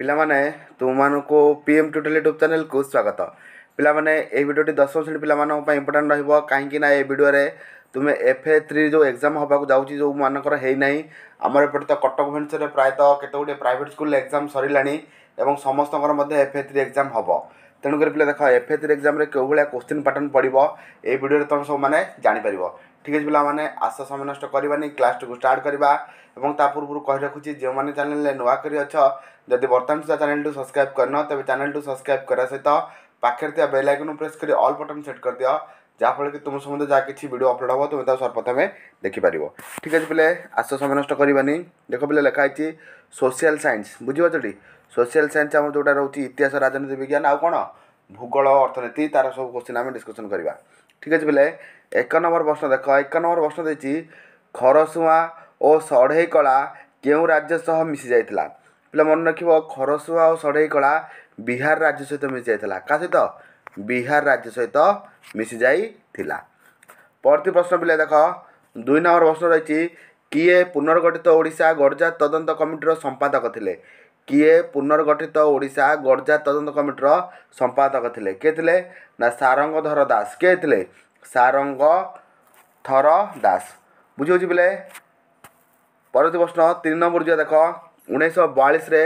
ପିଲାମାନେ ତୁମମାନଙ୍କୁ P M tutorial YouTube ଚ୍ୟାନେଲ୍କୁ ସ୍ୱାଗତ ପିଲାମାନେ ଏହି ଭିଡ଼ିଓଟି ଦଶମ ଶ୍ରେଣୀ ପିଲାମାନଙ୍କ ପାଇଁ ଇମ୍ପୋର୍ଟାଣ୍ଟ ରହିବ କାହିଁକିନା ଏ ଭିଡ଼ିଓରେ ତୁମେ ଏଫ୍ ଏ ଥ୍ରୀ ଯେଉଁ ଏକ୍ଜାମ୍ ହେବାକୁ ଯାଉଛି ଯେଉଁମାନଙ୍କର ହେଇନାହିଁ ଆମର ଏପଟେ ତ କଟକ ଭୁବନେଶ୍ୱରରେ ପ୍ରାୟତଃ କେତେ ଗୁଡ଼ିଏ ପ୍ରାଇଭେଟ୍ ସ୍କୁଲରେ ଏକ୍ଜାମ୍ ସରିଲାଣି ଏବଂ ସମସ୍ତଙ୍କର ମଧ୍ୟ ଏଫ୍ ଏ ଥ୍ରୀ ଏକ୍ଜାମ୍ ହେବ ତେଣୁକରି ପିଲା ଦେଖ ଏଫ୍ ଏ ଥ୍ରୀ ଏକ୍ଜାମ୍ରେ କେଉଁଭଳିଆ କୋଶ୍ଚିନ୍ ପାଟର୍ନ ପଡ଼ିବ ଏହି ଭିଡ଼ିଓରେ ତୁମେ ସବୁମାନେ ଜାଣିପାରିବ ଠିକ୍ ଅଛି ପିଲାମାନେ ଆଶା ସମୟ ନଷ୍ଟ କରିବାନି କ୍ଲାସ୍ଟିକୁ ଷ୍ଟାର୍ଟ କରିବା ଏବଂ ତା ପୂର୍ବରୁ କହି ରଖୁଛି ଯେଉଁମାନେ ଚ୍ୟାନେଲ୍ରେ ନୂଆକରି ଅଛ ଯଦି ବର୍ତ୍ତମାନ ସୁଦ୍ଧା ଚ୍ୟାନେଲ୍ଟି ସବସ୍କ୍ରାଇବ୍ କରିନ ତେବେ ଚ୍ୟାନେଲ୍ଟି ସବସ୍କ୍ରାଇବ୍ କରିବା ସହିତ ପାଖରେ ଥିବା ବେଲ୍ ଆଇକନ୍ ପ୍ରେସ୍ କରି ଅଲ୍ ବଟନ୍ ସେଟ୍ କରିଦିଅ ଯାହାଫଳରେ କି ତୁମ ସମ୍ବନ୍ଧରେ ଯାହା କିଛି ଭିଡ଼ିଓ ଅପଲୋଡ଼ ହେବ ତୁମେ ତାକୁ ସର୍ବପ୍ରଥମେ ଦେଖିପାରିବ ଠିକ୍ ଅଛି ପିଲେ ଆସ ସମୟ ନଷ୍ଟ କରିବାନି ଦେଖ ପିଲେ ଲେଖା ହେଇଛି ସୋସିଆଲ୍ ସାଇନ୍ସ ବୁଝିପାରୁଛ ଟି ସୋସିଆଲ୍ ସାଇନ୍ସ ଆମର ଯେଉଁଟା ରହୁଛି ଇତିହାସ ରାଜନୀତି ବିଜ୍ଞାନ ଆଉ କ'ଣ ଭୂଗୋଳ ଅର୍ଥନୀତି ତା'ର ସବୁ କୋଶ୍ଚିନ୍ ଆମେ ଡିସ୍କସନ୍ କରିବା ଠିକ୍ ଅଛି ପିଲେ ଏକ ନମ୍ବର ପ୍ରଶ୍ନ ଦେଖ ଏକ ନମ୍ବର ପ୍ରଶ୍ନ ଦେଇଛି ଖରସୁଆଁ ଓ କଳା କେଉଁ ରାଜ୍ୟ ସହ ମିଶିଯାଇଥିଲା ପିଲା ମନେ ରଖିବ ଖରସୁଆ ଓ କଳା ବିହାର ରାଜ୍ୟ ସହିତ ମିଶିଯାଇଥିଲା କାହା ସହିତ ବିହାର ରାଜ୍ୟ ସହିତ ମିଶିଯାଇଥିଲା ପରବର୍ତ୍ତୀ ପ୍ରଶ୍ନ ପିଲା ଦେଖ ଦୁଇ ନମ୍ବର ପ୍ରଶ୍ନ ରହିଛି କିଏ ପୁନର୍ଗଠିତ ଓଡ଼ିଶା ଗର୍ଜା ତଦନ୍ତ କମିଟିର ସମ୍ପାଦକ ଥିଲେ କିଏ ପୁନର୍ଗଠିତ ଓଡ଼ିଶା ଗର୍ଜା ତଦନ୍ତ କମିଟିର ସମ୍ପାଦକ ଥିଲେ କିଏ ଥିଲେ ନା ସାରଙ୍ଗଧର ଦାସ କିଏ ଥିଲେ ସାରଙ୍ଗ ଥର ଦାସ ବୁଝି ହେଉଛି ପିଲେ ପରବର୍ତ୍ତୀ ପ୍ରଶ୍ନ ତିନି ନମ୍ବର ଯିବା ଦେଖ ଉଣେଇଶହ ବୟାଳିଶରେ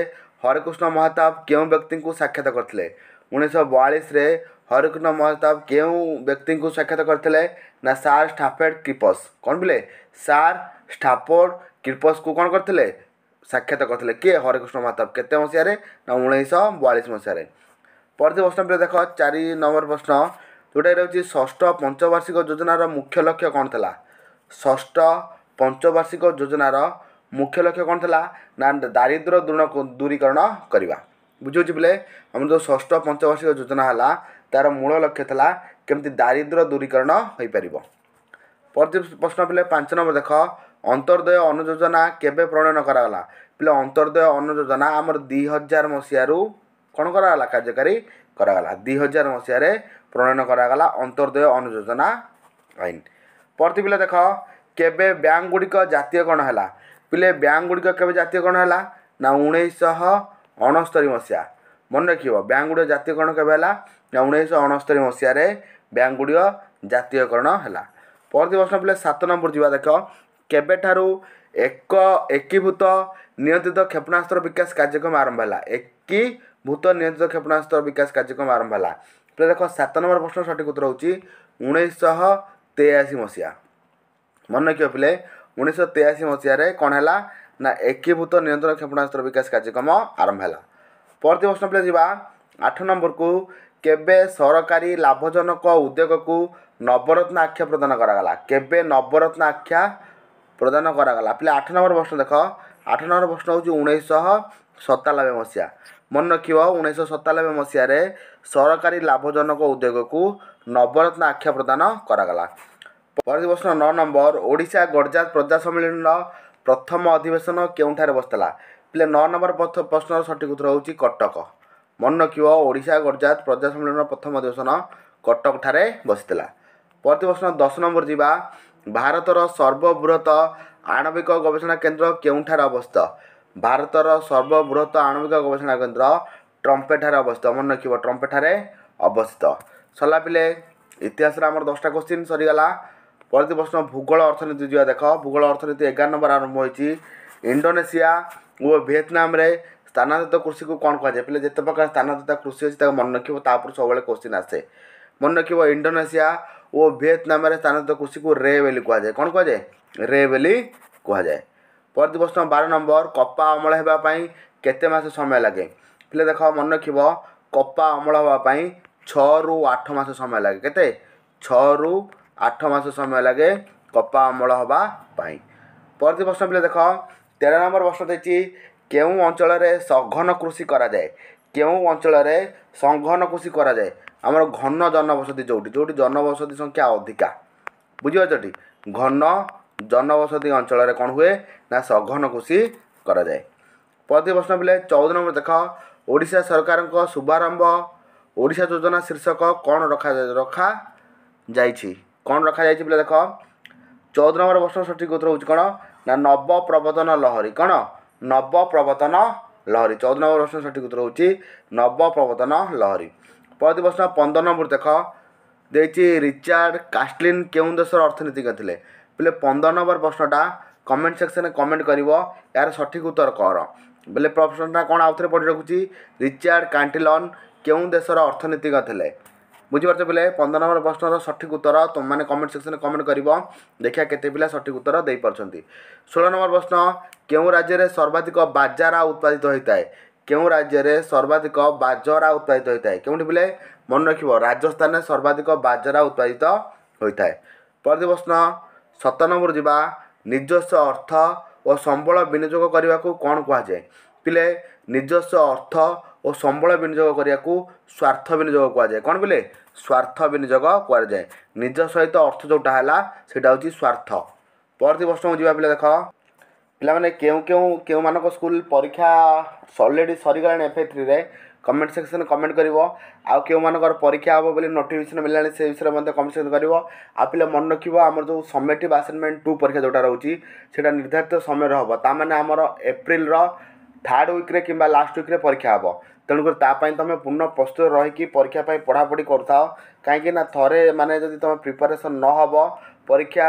ହରେକୃଷ୍ଣ ମହତାବ କେଉଁ ବ୍ୟକ୍ତିଙ୍କୁ ସାକ୍ଷାତ କରିଥିଲେ ଉଣେଇଶହ ବୟାଳିଶରେ ହରେକୃଷ୍ଣ ମହତାବ କେଉଁ ବ୍ୟକ୍ତିଙ୍କୁ ସାକ୍ଷାତ କରିଥିଲେ ନା ସାର୍ ଷ୍ଟାଫେଡ଼ କ୍ରିପସ୍ କ'ଣ ବିଲେ ସାର୍ ଷ୍ଟାଫୋର୍ଡ କ୍ରିପସ୍କୁ କ'ଣ କରିଥିଲେ ସାକ୍ଷାତ କରିଥିଲେ କିଏ ହରେକୃଷ୍ଣ ମହତାବ କେତେ ମସିହାରେ ନା ଉଣେଇଶହ ବୟାଳିଶ ମସିହାରେ ପରବର୍ତ୍ତୀ ପ୍ରଶ୍ନ ପରେ ଦେଖ ଚାରି ନମ୍ବର ପ୍ରଶ୍ନ ଯେଉଁଟାକି ରହୁଛି ଷଷ୍ଠ ପଞ୍ଚବାର୍ଷିକ ଯୋଜନାର ମୁଖ୍ୟ ଲକ୍ଷ୍ୟ କ'ଣ ଥିଲା ଷଷ୍ଠ ପଞ୍ଚବାର୍ଷିକ ଯୋଜନାର ମୁଖ୍ୟ ଲକ୍ଷ୍ୟ କ'ଣ ଥିଲା ନା ଦାରିଦ୍ର୍ୟ ଦୃଢ଼ ଦୂରୀକରଣ କରିବା ବୁଝିହେଉଛି ବୋଲେ ଆମର ଯେଉଁ ଷଷ୍ଠ ପଞ୍ଚବାର୍ଷିକ ଯୋଜନା ହେଲା ତା'ର ମୂଳ ଲକ୍ଷ୍ୟ ଥିଲା କେମିତି ଦାରିଦ୍ର୍ୟ ଦୂରୀକରଣ ହୋଇପାରିବ ପରବର୍ତ୍ତୀ ପ୍ରଶ୍ନ ପିଲେ ପାଞ୍ଚ ନମ୍ବର ଦେଖ ଅନ୍ତର୍ଦୟ ଅନ୍ନ ଯୋଜନା କେବେ ପ୍ରଣୟନ କରାଗଲା ପିଲେ ଅନ୍ତର୍ଦୟ ଅନ୍ନ ଯୋଜନା ଆମର ଦୁଇ ହଜାର ମସିହାରୁ କ'ଣ କରାଗଲା କାର୍ଯ୍ୟକାରୀ କରାଗଲା ଦୁଇ ହଜାର ମସିହାରେ ପ୍ରଣୟନ କରାଗଲା ଅନ୍ତର୍ଦୟ ଅନ୍ନ ଯୋଜନା ଆଇନ ପରବର୍ତ୍ତୀ ପିଲେ ଦେଖ କେବେ ବ୍ୟାଙ୍କ ଗୁଡ଼ିକ ଜାତୀୟକରଣ ହେଲା ପିଲେ ବ୍ୟାଙ୍କ ଗୁଡ଼ିକ କେବେ ଜାତୀୟକରଣ ହେଲା ନା ଉଣେଇଶହ ଅଣସ୍ତରୀ ମସିହା ମନେ ରଖିବ ବ୍ୟାଙ୍କ ଗୁଡ଼ିକ ଜାତୀୟକରଣ କେବେ ହେଲା ନା ଉଣେଇଶହ ଅଣସ୍ତରୀ ମସିହାରେ ବ୍ୟାଙ୍କ ଗୁଡ଼ିକ ଜାତୀୟକରଣ ହେଲା ପରବର୍ତ୍ତୀ ପ୍ରଶ୍ନ ପିଲେ ସାତ ନମ୍ବର ଯିବା ଦେଖ କେବେଠାରୁ ଏକ ଏକୀଭୂତ ନିୟନ୍ତ୍ରିତ କ୍ଷେପଣାସ୍ତ୍ର ବିକାଶ କାର୍ଯ୍ୟକ୍ରମ ଆରମ୍ଭ ହେଲା ଏକୀଭୂତ ନିୟନ୍ତ୍ରିତ କ୍ଷେପଣାସ୍ତ୍ର ବିକାଶ କାର୍ଯ୍ୟକ୍ରମ ଆରମ୍ଭ ହେଲା ପିଲେ ଦେଖ ସାତ ନମ୍ବର ପ୍ରଶ୍ନ ସଠିକ ଉତ୍ତର ହେଉଛି ଉଣେଇଶହ ତେୟାଅଶୀ ମସିହା ମନେ ରଖିବାକୁ ଉଣେଇଶହ ତେୟାଅଶୀ ମସିହାରେ କ'ଣ ହେଲା ନା ଏକୀଭୂତ ନିୟନ୍ତ୍ରଣ କ୍ଷେପଣାସ୍ତ୍ର ବିକାଶ କାର୍ଯ୍ୟକ୍ରମ ଆରମ୍ଭ ହେଲା ପରବର୍ତ୍ତୀ ପ୍ରଶ୍ନ ପିଲା ଯିବା ଆଠ ନମ୍ବରକୁ କେବେ ସରକାରୀ ଲାଭଜନକ ଉଦ୍ୟୋଗକୁ ନବରତ୍ନ ଆଖ୍ୟା ପ୍ରଦାନ କରାଗଲା କେବେ ନବରତ୍ନ ଆଖ୍ୟା ପ୍ରଦାନ କରାଗଲା ପିଲା ଆଠ ନମ୍ବର ପ୍ରଶ୍ନ ଦେଖ ଆଠ ନମ୍ବର ପ୍ରଶ୍ନ ହେଉଛି ଉଣେଇଶହ ସତାନବେ ମସିହା ମନେ ରଖିବ ଉଣେଇଶହ ସତାନବେ ମସିହାରେ ସରକାରୀ ଲାଭଜନକ ଉଦ୍ୟୋଗକୁ ନବରତ୍ନ ଆଖ୍ୟା ପ୍ରଦାନ କରାଗଲା ପରବର୍ତ୍ତୀ ପ୍ରଶ୍ନ ନଅ ନମ୍ବର ଓଡ଼ିଶା ଗଡ଼ଜାତ ପ୍ରଜା ସମ୍ମିଳନୀର ପ୍ରଥମ ଅଧିବେଶନ କେଉଁଠାରେ ବସିଥିଲା ପିଲେ ନଅ ନମ୍ବର ପ୍ରଶ୍ନର ସଠିକ ଉତ୍ତର ହେଉଛି କଟକ ମନେ ରଖିବ ଓଡ଼ିଶା ଗଡ଼ଜାତ ପ୍ରଜା ସମ୍ମିଳନୀର ପ୍ରଥମ ଅଧିବେଶନ କଟକଠାରେ ବସିଥିଲା ପରବର୍ତ୍ତୀ ପ୍ରଶ୍ନ ଦଶ ନମ୍ବର ଯିବା ଭାରତର ସର୍ବବୃହତ ଆଣବିକ ଗବେଷଣା କେନ୍ଦ୍ର କେଉଁଠାରେ ଅବସ୍ଥିତ ଭାରତର ସର୍ବବୃହତ ଆଣବିକ ଗବେଷଣା କେନ୍ଦ୍ର ଟ୍ରମ୍ପେଠାରେ ଅବସ୍ଥିତ ମନେ ରଖିବ ଟ୍ରମ୍ପେଠାରେ ଅବସ୍ଥିତ ସରିଲା ପିଲେ ଇତିହାସରେ ଆମର ଦଶଟା କୋଶ୍ଚିନ୍ ସରିଗଲା ପରବର୍ତ୍ତୀ ପ୍ରଶ୍ନ ଭୂଗୋଳ ଅର୍ଥନୀତି ଯିବା ଦେଖ ଭୂଗୋଳ ଅର୍ଥନୀତି ଏଗାର ନମ୍ବର ଆରମ୍ଭ ହୋଇଛି ଇଣ୍ଡୋନେସିଆ ଓ ଭିଏତନାମରେ ସ୍ଥାନାନ୍ତରିତ କୃଷିକୁ କ'ଣ କୁହାଯାଏ ପିଲେ ଯେତେ ପ୍ରକାର ସ୍ଥାନାନ୍ତରିତ କୃଷି ଅଛି ତାକୁ ମନେ ରଖିବ ତାପରେ ସବୁବେଳେ କୋଶ୍ଚିନ୍ ଆସେ ମନେ ରଖିବ ଇଣ୍ଡୋନେସିଆ ଓ ଭିଏତନାମରେ ସ୍ଥାନାନ୍ତରିତ କୃଷିକୁ ରେ ବୋଲି କୁହାଯାଏ କ'ଣ କୁହାଯାଏ ରେ ବୋଲି କୁହାଯାଏ ପରବର୍ତ୍ତୀ ପ୍ରଶ୍ନ ବାର ନମ୍ବର କପା ଅମଳ ହେବା ପାଇଁ କେତେ ମାସ ସମୟ ଲାଗେ ପିଲେ ଦେଖ ମନେ ରଖିବ କପା ଅମଳ ହେବା ପାଇଁ ଛଅରୁ ଆଠ ମାସ ସମୟ ଲାଗେ କେତେ ଛଅରୁ ଆଠ ମାସ ସମୟ ଲାଗେ କପା ଅମଳ ହେବା ପାଇଁ ପରବର୍ତ୍ତୀ ପ୍ରଶ୍ନ ପିଲେ ଦେଖ ତେର ନମ୍ବର ପ୍ରଶ୍ନ ଦେଇଛି କେଉଁ ଅଞ୍ଚଳରେ ସଘନ କୃଷି କରାଯାଏ କେଉଁ ଅଞ୍ଚଳରେ ସଘନ କୃଷି କରାଯାଏ ଆମର ଘନ ଜନବସତି ଯେଉଁଠି ଯେଉଁଠି ଜନବସତି ସଂଖ୍ୟା ଅଧିକା ବୁଝିପାରୁଛଟି ଘନ ଜନବସତି ଅଞ୍ଚଳରେ କ'ଣ ହୁଏ ନା ସଘନ କୃଷି କରାଯାଏ ପରବର୍ତ୍ତୀ ପ୍ରଶ୍ନ ପିଲେ ଚଉଦ ନମ୍ବର ଦେଖ ଓଡ଼ିଶା ସରକାରଙ୍କ ଶୁଭାରମ୍ଭ ଓଡ଼ିଶା ଯୋଜନା ଶୀର୍ଷକ କ'ଣ ରଖା ରଖାଯାଇଛି କ'ଣ ରଖାଯାଇଛି ବୋଲେ ଦେଖ ଚଉଦ ନମ୍ବର ବର୍ଷ ସଠିକ୍ ଉତ୍ତର ହେଉଛି କ'ଣ ନା ନବପ୍ରବର୍ତ୍ତନ ଲହରୀ କ'ଣ ନବପ୍ରବର୍ତ୍ତନ ଲହରୀ ଚଉଦ ନମ୍ବର ବର୍ଷ ସଠିକ୍ ଉତ୍ତର ହେଉଛି ନବପ୍ରବର୍ତ୍ତନ ଲହରୀ ପରବର୍ତ୍ତୀ ପ୍ରଶ୍ନ ପନ୍ଦର ନମ୍ବର ଦେଖ ଦେଇଛି ରିଚାର୍ଡ କାଷ୍ଟଲିନ୍ କେଉଁ ଦେଶର ଅର୍ଥନୀତିଜ୍ଞ ଥିଲେ ବୋଲେ ପନ୍ଦର ନମ୍ବର ପ୍ରଶ୍ନଟା କମେଣ୍ଟ ସେକ୍ସନ୍ରେ କମେଣ୍ଟ କରିବ ଏହାର ସଠିକ୍ ଉତ୍ତର କର ବୋଲେ ପ୍ରଶ୍ନଟା କ'ଣ ଆଉଥରେ ପଢ଼ି ରଖୁଛି ରିଚାର୍ଡ କାଣ୍ଟିଲନ୍ କେଉଁ ଦେଶର ଅର୍ଥନୀତିଜ୍ଞ ଥିଲେ ବୁଝିପାରୁଛ ପିଲା ପନ୍ଦର ନମ୍ବର ପ୍ରଶ୍ନର ସଠିକ୍ ଉତ୍ତର ତୁମମାନେ କମେଣ୍ଟ ସେକ୍ସନ୍ରେ କମେଣ୍ଟ କରିବ ଦେଖିବା କେତେ ପିଲା ସଠିକ୍ ଉତ୍ତର ଦେଇପାରୁଛନ୍ତି ଷୋହଳ ନମ୍ବର ପ୍ରଶ୍ନ କେଉଁ ରାଜ୍ୟରେ ସର୍ବାଧିକ ବାଜରା ଉତ୍ପାଦିତ ହୋଇଥାଏ କେଉଁ ରାଜ୍ୟରେ ସର୍ବାଧିକ ବାଜରା ଉତ୍ପାଦିତ ହୋଇଥାଏ କେଉଁଠି ପିଲେ ମନେ ରଖିବ ରାଜସ୍ଥାନରେ ସର୍ବାଧିକ ବାଜରା ଉତ୍ପାଦିତ ହୋଇଥାଏ ପରବର୍ତ୍ତୀ ପ୍ରଶ୍ନ ସତ ନମ୍ବର ଯିବା ନିଜସ୍ୱ ଅର୍ଥ ଓ ସମ୍ବଳ ବିନିଯୋଗ କରିବାକୁ କ'ଣ କୁହାଯାଏ ପିଲେ ନିଜସ୍ୱ ଅର୍ଥ ଓ ସମ୍ବଳ ବିନିଯୋଗ କରିବାକୁ ସ୍ୱାର୍ଥ ବିନିଯୋଗ କୁହାଯାଏ କ'ଣ ବୋଲେ ସ୍ୱାର୍ଥ ବିନିଯୋଗ କୁହାଯାଏ ନିଜ ସହିତ ଅର୍ଥ ଯେଉଁଟା ହେଲା ସେଇଟା ହେଉଛି ସ୍ୱାର୍ଥ ପରବର୍ତ୍ତୀ ପ୍ରଶ୍ନକୁ ଯିବା ପିଲା ଦେଖ ପିଲାମାନେ କେଉଁ କେଉଁ କେଉଁମାନଙ୍କ ସ୍କୁଲ ପରୀକ୍ଷା ଅଲରେଡ଼ି ସରିଗଲାଣି ଏଫ୍ ଏ ଥ୍ରୀରେ କମେଣ୍ଟ ସେକ୍ସନ୍ କମେଣ୍ଟ କରିବ ଆଉ କେଉଁମାନଙ୍କର ପରୀକ୍ଷା ହେବ ବୋଲି ନୋଟିଫିକେସନ୍ ମିଳିଲାଣି ସେ ବିଷୟରେ ମଧ୍ୟ କମେଣ୍ଟ ସେକ୍ସନ୍ କରିବ ଆଉ ପିଲା ମନେ ରଖିବ ଆମର ଯେଉଁ ସମିଟିଭ୍ ଆସାଇନମେଣ୍ଟ ଟୁ ପରୀକ୍ଷା ଯେଉଁଟା ରହୁଛି ସେଇଟା ନିର୍ଦ୍ଧାରିତ ସମୟରେ ହେବ ତା'ମାନେ ଆମର ଏପ୍ରିଲର ଥାର୍ଡ଼ ୱିକ୍ରେ କିମ୍ବା ଲାଷ୍ଟ ୱିକ୍ରେ ପରୀକ୍ଷା ହେବ ତେଣୁକରି ତା ପାଇଁ ତୁମେ ପୂର୍ଣ୍ଣ ପ୍ରସ୍ତୁତ ରହିକି ପରୀକ୍ଷା ପାଇଁ ପଢ଼ାପଢ଼ି କରୁଥାଅ କାହିଁକି ନା ଥରେ ମାନେ ଯଦି ତୁମେ ପ୍ରିପାରେସନ୍ ନ ହେବ ପରୀକ୍ଷା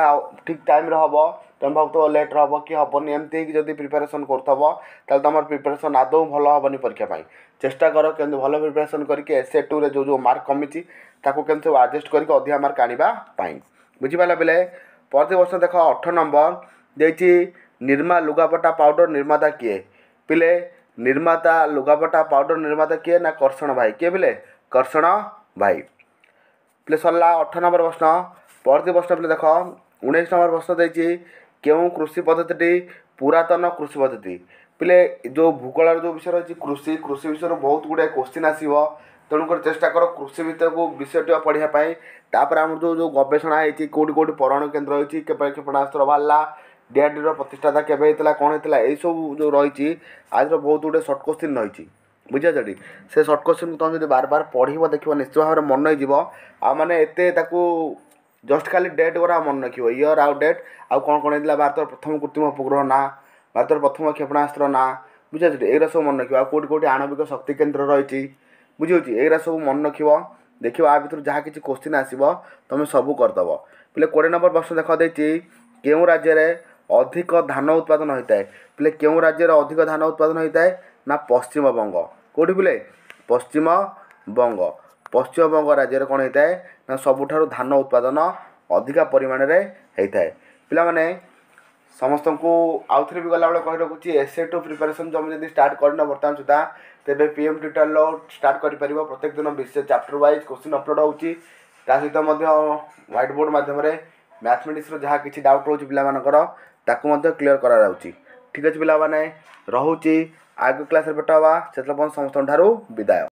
ଠିକ୍ ଟାଇମ୍ରେ ହେବ ତୁମେ ଭାବୁଥିବ ଲେଟ୍ରେ ହେବ କି ହେବନି ଏମିତି ହେଇକି ଯଦି ପ୍ରିପାରେସନ୍ କରୁଥିବ ତାହେଲେ ତୁମର ପ୍ରିପାରେସନ୍ ଆଦୌ ଭଲ ହେବନି ପରୀକ୍ଷା ପାଇଁ ଚେଷ୍ଟା କର କେମିତି ଭଲ ପ୍ରିପାରେସନ୍ କରିକି ଏସ୍ ଏ ଟୁରେ ଯେଉଁ ଯେଉଁ ମାର୍କ କମିଛି ତାକୁ କେମିତି ସବୁ ଆଡ଼ଜଷ୍ଟ କରିକି ଅଧିକା ମାର୍କ ଆଣିବା ପାଇଁ ବୁଝିପାରିଲା ବେଲେ ପରବର୍ତ୍ତୀ ବର୍ଷ ଦେଖ ଅଠର ନମ୍ବର ଦେଇଛି ନିର୍ମା ଲୁଗାପଟା ପାଉଡ଼ର ନିର୍ମାତା କିଏ ପିଲେ ନିର୍ମାତା ଲୁଗାପଟା ପାଉଡ଼ର ନିର୍ମାତା କିଏ ନା କର୍ଷଣ ଭାଇ କିଏ ପିଲେ କର୍ଷଣ ଭାଇ ପିଲେ ସରିଲା ଅଠର ନମ୍ବର ପ୍ରଶ୍ନ ପରବର୍ତ୍ତୀ ପ୍ରଶ୍ନ ପିଲେ ଦେଖ ଉଣେଇଶ ନମ୍ବର ପ୍ରଶ୍ନ ଦେଇଛି କେଉଁ କୃଷି ପଦ୍ଧତିଟି ପୁରାତନ କୃଷି ପଦ୍ଧତି ପିଲେ ଯେଉଁ ଭୂଗୋଳର ଯେଉଁ ବିଷୟ ରହିଛି କୃଷି କୃଷି ବିଷୟରୁ ବହୁତ ଗୁଡ଼ିଏ କୋଶ୍ଚିନ୍ ଆସିବ ତେଣୁକରି ଚେଷ୍ଟା କର କୃଷି ଭିତରକୁ ବିଷୟଟିଏ ପଢ଼ିବା ପାଇଁ ତାପରେ ଆମର ଯେଉଁ ଯେଉଁ ଗବେଷଣା ହେଇଛି କେଉଁଠି କେଉଁଠି ପରଣ କେନ୍ଦ୍ର ହେଇଛି କେବେ କ୍ଷେପଣାସ୍ତ୍ର ବାହାରିଲା ডিଆର୍ଡିଓର ପ୍ରତିଷ୍ଠାତା କେବେ ହେଇଥିଲା କ'ଣ ହେଇଥିଲା ଏଇସବୁ ଯେଉଁ ରହିଛି ଆଜିର ବହୁତ ଗୁଡ଼ିଏ ସର୍ଟ କୋଶ୍ଚିନ୍ ରହିଛି ବୁଝିପାରୁଛ ଟି ସେ ସର୍ଟ କୋଶ୍ଚିନ୍କୁ ତୁମେ ଯଦି ବାର ବାର ପଢ଼ିବ ଦେଖିବ ନିଶ୍ଚିତ ଭାବରେ ମନେ ହେଇଯିବ ଆଉ ମାନେ ଏତେ ତାକୁ ଜଷ୍ଟ ଖାଲି ଡେଟ୍ ଗୁରା ମନେ ରଖିବ ଇୟର୍ ଆଉ ଡେଟ୍ ଆଉ କ'ଣ କ'ଣ ହେଇଥିଲା ଭାରତର ପ୍ରଥମ କୃତ୍ରିମ ଉପଗ୍ରହ ନାଁ ଭାରତର ପ୍ରଥମ କ୍ଷେପଣାସ୍ତ୍ର ନାଁ ବୁଝିପାରୁଛ ଟି ଏଗୁରା ସବୁ ମନେ ରଖିବ ଆଉ କେଉଁଠି କେଉଁଠି ଆଣବିକ ଶକ୍ତି କେନ୍ଦ୍ର ରହିଛି ବୁଝିହେଉଛି ଏଗୁଡ଼ା ସବୁ ମନେ ରଖିବ ଦେଖିବ ଆ ଭିତରୁ ଯାହା କିଛି କୋଶ୍ଚିନ୍ ଆସିବ ତୁମେ ସବୁ କରିଦେବ ବୋଲେ କୋଡ଼ିଏ ନମ୍ବର ପ୍ରଶ୍ନ ଦେଖ ଦେଇଛି କେଉଁ ରାଜ୍ୟରେ ଅଧିକ ଧାନ ଉତ୍ପାଦନ ହୋଇଥାଏ ବୋଲେ କେଉଁ ରାଜ୍ୟରେ ଅଧିକ ଧାନ ଉତ୍ପାଦନ ହୋଇଥାଏ ନା ପଶ୍ଚିମବଙ୍ଗ କେଉଁଠି ବୋଲେ ପଶ୍ଚିମବଙ୍ଗ ପଶ୍ଚିମବଙ୍ଗ ରାଜ୍ୟରେ କ'ଣ ହୋଇଥାଏ ନା ସବୁଠାରୁ ଧାନ ଉତ୍ପାଦନ ଅଧିକା ପରିମାଣରେ ହୋଇଥାଏ ପିଲାମାନେ ସମସ୍ତଙ୍କୁ ଆଉଥରେ ବି ଗଲାବେଳେ କହି ରଖୁଛି ଏସ୍ ଏ ଟୁ ପ୍ରିପାରେସନ୍ ତୁମେ ଯଦି ଷ୍ଟାର୍ଟ କରିନ ବର୍ତ୍ତମାନ ସୁଦ୍ଧା ତେବେ ପି ଏମ୍ ଟ୍ୟୁଟର୍ ଷ୍ଟାର୍ଟ କରିପାରିବ ପ୍ରତ୍ୟେକ ଦିନ ବିଶେଷ ଚାପ୍ଟର ୱାଇଜ୍ କୋଶ୍ଚିନ୍ ଅପଲୋଡ଼୍ ହେଉଛି ତା ସହିତ ମଧ୍ୟ ହ୍ୱାଇଟ୍ ବୋର୍ଡ଼ ମାଧ୍ୟମରେ ମ୍ୟାଥମେଟିକ୍ସର ଯାହା କିଛି ଡାଉଟ୍ ରହୁଛି ପିଲାମାନଙ୍କର ତାକୁ ମଧ୍ୟ କ୍ଲିଅର୍ କରାଯାଉଛି ଠିକ୍ ଅଛି ପିଲାମାନେ ରହୁଛି ଆଗ କ୍ଲାସ୍ରେ ଭେଟ ହେବା ସେତେବେଳେ ପର୍ଯ୍ୟନ୍ତ ସମସ୍ତଙ୍କଠାରୁ ବିଦାୟ